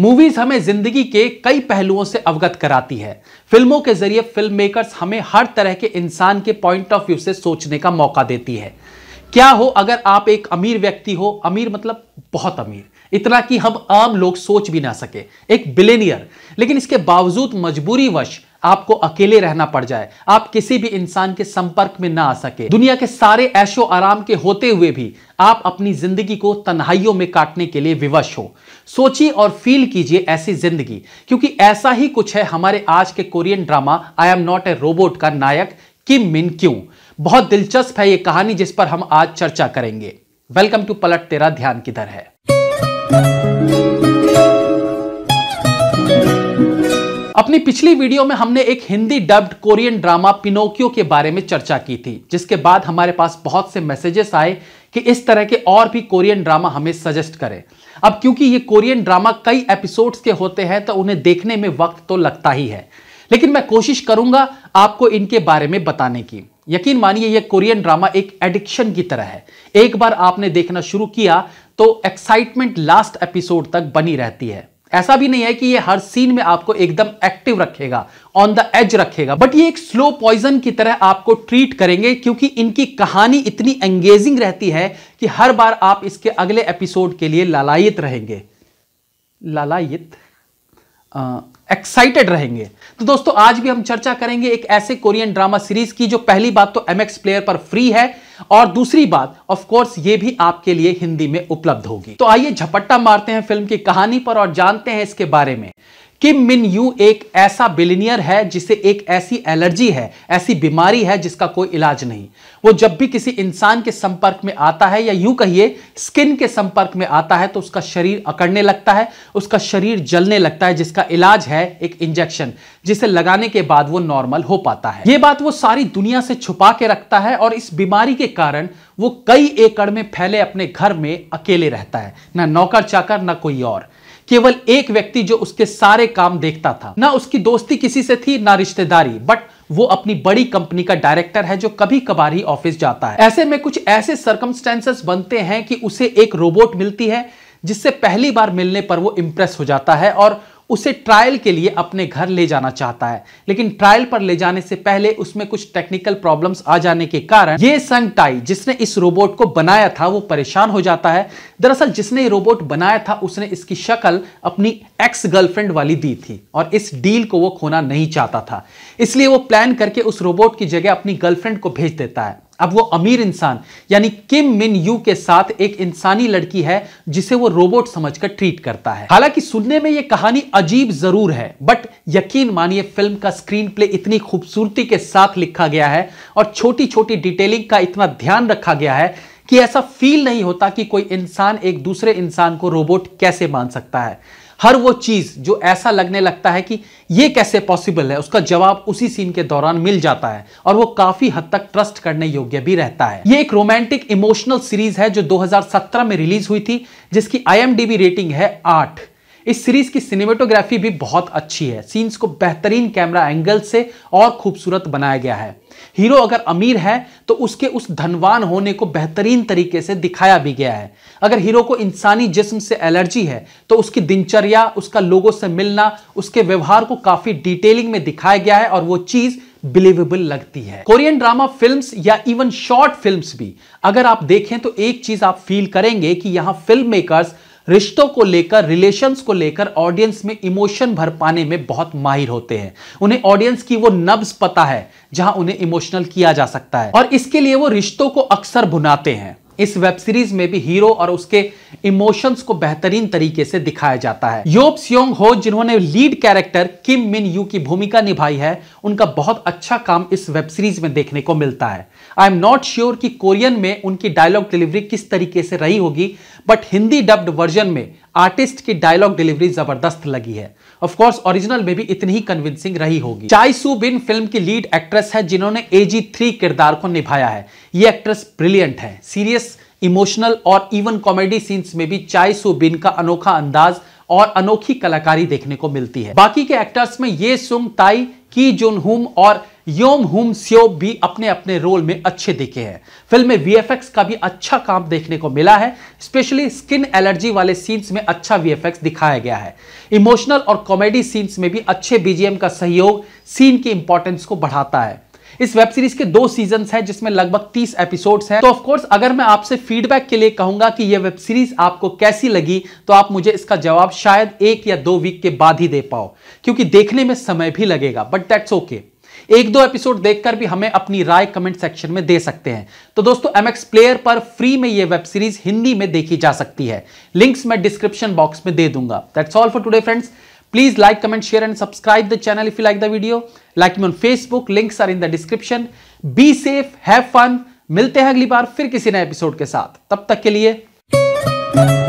Movies हमें जिंदगी के कई पहलुओं से अवगत कराती है फिल्मों के जरिए फिल्म मेकर्स हमें हर तरह के इंसान के पॉइंट ऑफ व्यू से सोचने का मौका देती है क्या हो अगर आप एक अमीर व्यक्ति हो अमीर मतलब बहुत अमीर इतना कि हम आम लोग सोच भी ना सके एक बिलेनियर लेकिन इसके बावजूद मजबूरी वश आपको अकेले रहना पड़ जाए आप किसी भी इंसान के संपर्क में ना आ सके दुनिया के सारे ऐशो आराम के होते हुए भी आप अपनी जिंदगी को तन्हाइयों में काटने के लिए विवश हो सोचिए और फील कीजिए ऐसी जिंदगी क्योंकि ऐसा ही कुछ है हमारे आज के Korean drama I am not a robot का नायक किम मिन क्यों बहुत दिलचस्प है ये कहानी जिस पर हम आज चर्चा करेंगे वेलकम टू पलट तेरा ध्यान किधर है अपनी पिछली वीडियो में हमने एक Hindi dubbed Korean drama Pinocchio के बारे में चर्चा की थी जिसके बाद हमारे पास बहुत से मैसेजेस आए कि इस तरह के और भी कोरियन ड्रामा हमें सजेस्ट करें अब क्योंकि ये कोरियन ड्रामा कई एपिसोड्स के होते हैं तो उन्हें देखने में वक्त तो लगता ही है लेकिन मैं कोशिश करूंगा आपको इनके बारे में बताने की यकीन मानिए यह कोरियन ड्रामा एक एडिक्शन की तरह है एक बार आपने देखना शुरू किया तो एक्साइटमेंट लास्ट एपिसोड तक बनी रहती है ऐसा भी नहीं है कि ये हर सीन में आपको एकदम एक्टिव रखेगा ऑन द एज रखेगा बट ये एक स्लो पॉइजन की तरह आपको ट्रीट करेंगे क्योंकि इनकी कहानी इतनी एंगेजिंग रहती है कि हर बार आप इसके अगले एपिसोड के लिए लालायित रहेंगे लालायित एक्साइटेड रहेंगे तो दोस्तों आज भी हम चर्चा करेंगे एक ऐसे कोरियन ड्रामा सीरीज की जो पहली बात तो एम प्लेयर पर फ्री है और दूसरी बात ऑफ कोर्स ये भी आपके लिए हिंदी में उपलब्ध होगी तो आइए झपट्टा मारते हैं फिल्म की कहानी पर और जानते हैं इसके बारे में किम मिन यू एक ऐसा बिलीनियर है जिसे एक ऐसी एलर्जी है ऐसी बीमारी है जिसका कोई इलाज नहीं वो जब भी किसी इंसान के संपर्क में आता है या यूं कहिए स्किन के संपर्क में आता है तो उसका शरीर अकड़ने लगता है उसका शरीर जलने लगता है जिसका इलाज है एक इंजेक्शन जिसे लगाने के बाद वो नॉर्मल हो पाता है ये बात वो सारी दुनिया से छुपा के रखता है और इस बीमारी के कारण वो कई एकड़ में फैले अपने घर में अकेले रहता है ना नौकर चाकर ना कोई और केवल एक व्यक्ति जो उसके सारे काम देखता था ना उसकी दोस्ती किसी से थी ना रिश्तेदारी बट वो अपनी बड़ी कंपनी का डायरेक्टर है जो कभी कभार ही ऑफिस जाता है ऐसे में कुछ ऐसे सर्कमस्टेंसेस बनते हैं कि उसे एक रोबोट मिलती है जिससे पहली बार मिलने पर वो इंप्रेस हो जाता है और उसे ट्रायल के लिए अपने घर ले जाना चाहता है लेकिन ट्रायल पर ले जाने से पहले उसमें कुछ टेक्निकल प्रॉब्लम्स आ जाने के कारण ये संगटाई जिसने इस रोबोट को बनाया था वो परेशान हो जाता है दरअसल जिसने ये रोबोट बनाया था उसने इसकी शक्ल अपनी एक्स गर्लफ्रेंड वाली दी थी और इस डील को वो खोना नहीं चाहता था इसलिए वो प्लान करके उस रोबोट की जगह अपनी गर्लफ्रेंड को भेज देता है अब वो अमीर इंसान यानी किम मिन यू के साथ एक इंसानी लड़की है जिसे वो रोबोट समझकर ट्रीट करता है हालांकि सुनने में ये कहानी अजीब जरूर है बट यकीन मानिए फिल्म का स्क्रीन प्ले इतनी खूबसूरती के साथ लिखा गया है और छोटी छोटी डिटेलिंग का इतना ध्यान रखा गया है कि ऐसा फील नहीं होता कि कोई इंसान एक दूसरे इंसान को रोबोट कैसे मान सकता है हर वो चीज जो ऐसा लगने लगता है कि ये कैसे पॉसिबल है उसका जवाब उसी सीन के दौरान मिल जाता है और वो काफी हद तक ट्रस्ट करने योग्य भी रहता है ये एक रोमांटिक इमोशनल सीरीज है जो 2017 में रिलीज हुई थी जिसकी आईएमडीबी रेटिंग है आठ इस सीरीज की सिनेमेटोग्राफी भी बहुत अच्छी है सीन्स को बेहतरीन कैमरा एंगल से और खूबसूरत बनाया गया है हीरो अगर अमीर है तो उसके उस धनवान होने को बेहतरीन तरीके से दिखाया भी गया है अगर हीरो को इंसानी जिस्म से एलर्जी है तो उसकी दिनचर्या उसका लोगों से मिलना उसके व्यवहार को काफी डिटेलिंग में दिखाया गया है और वो चीज बिलीवेबल लगती है कोरियन ड्रामा फिल्म्स या इवन शॉर्ट फिल्म्स भी अगर आप देखें तो एक चीज आप फील करेंगे कि यहां फिल्म मेकर्स रिश्तों को लेकर रिलेशंस को लेकर ऑडियंस में इमोशन भर पाने में बहुत माहिर होते हैं उन्हें ऑडियंस की वो नब्स पता है जहां उन्हें इमोशनल किया जा सकता है और इसके लिए वो रिश्तों को अक्सर भुनाते हैं इस वेब सीरीज में भी हीरो और उसके इमोशंस को बेहतरीन तरीके से दिखाया जाता है योप सियोंग हो जिन्होंने लीड कैरेक्टर किम मिन यू की भूमिका निभाई है उनका बहुत अच्छा काम इस वेब सीरीज में देखने को मिलता है आई एम नॉट श्योर कि कोरियन में उनकी डायलॉग डिलीवरी किस तरीके से रही होगी बट हिंदी डब्ड वर्जन में आर्टिस्ट की डायलॉग डिलीवरी जबरदस्त लगी है कोर्स ओरिजिनल में भी इतनी ही कन्विंसिंग रही होगी चाई सू बिन फिल्म की लीड एक्ट्रेस है जिन्होंने एजी थ्री किरदार को निभाया है ये एक्ट्रेस ब्रिलियंट है सीरियस इमोशनल और इवन कॉमेडी सीन्स में भी चाय सू बिन का अनोखा अंदाज और अनोखी कलाकारी देखने को मिलती है बाकी के एक्टर्स में ये सुंग ताई की जुन हुम और योम हुम सियो भी अपने अपने रोल में अच्छे दिखे हैं फिल्म में वीएफएक्स का भी अच्छा काम देखने को मिला है स्पेशली स्किन एलर्जी वाले सीन्स में अच्छा वीएफएक्स दिखाया गया है इमोशनल और कॉमेडी सीन्स में भी अच्छे बीजीएम का सहयोग सीन की इंपॉर्टेंस को बढ़ाता है इस वेब सीरीज के दो सीजन है जिसमें लगभग तीस एपिसोड है तो ऑफकोर्स अगर मैं आपसे फीडबैक के लिए कहूंगा कि यह वेब सीरीज आपको कैसी लगी तो आप मुझे इसका जवाब शायद एक या दो वीक के बाद ही दे पाओ क्योंकि देखने में समय भी लगेगा बट दैट्स ओके एक दो एपिसोड देखकर भी हमें अपनी राय कमेंट सेक्शन में दे सकते हैं तो दोस्तों एमएक्स प्लेयर पर फ्री में यह वेब सीरीज हिंदी में देखी जा सकती है लिंक्स मैं डिस्क्रिप्शन बॉक्स में दे दूंगा that's all for today friends Please like, comment, share and subscribe the channel if you like the video. Like me on Facebook, links are in the description. Be safe, have fun. मिलते हैं अगली बार फिर किसी नए episode के साथ तब तक के लिए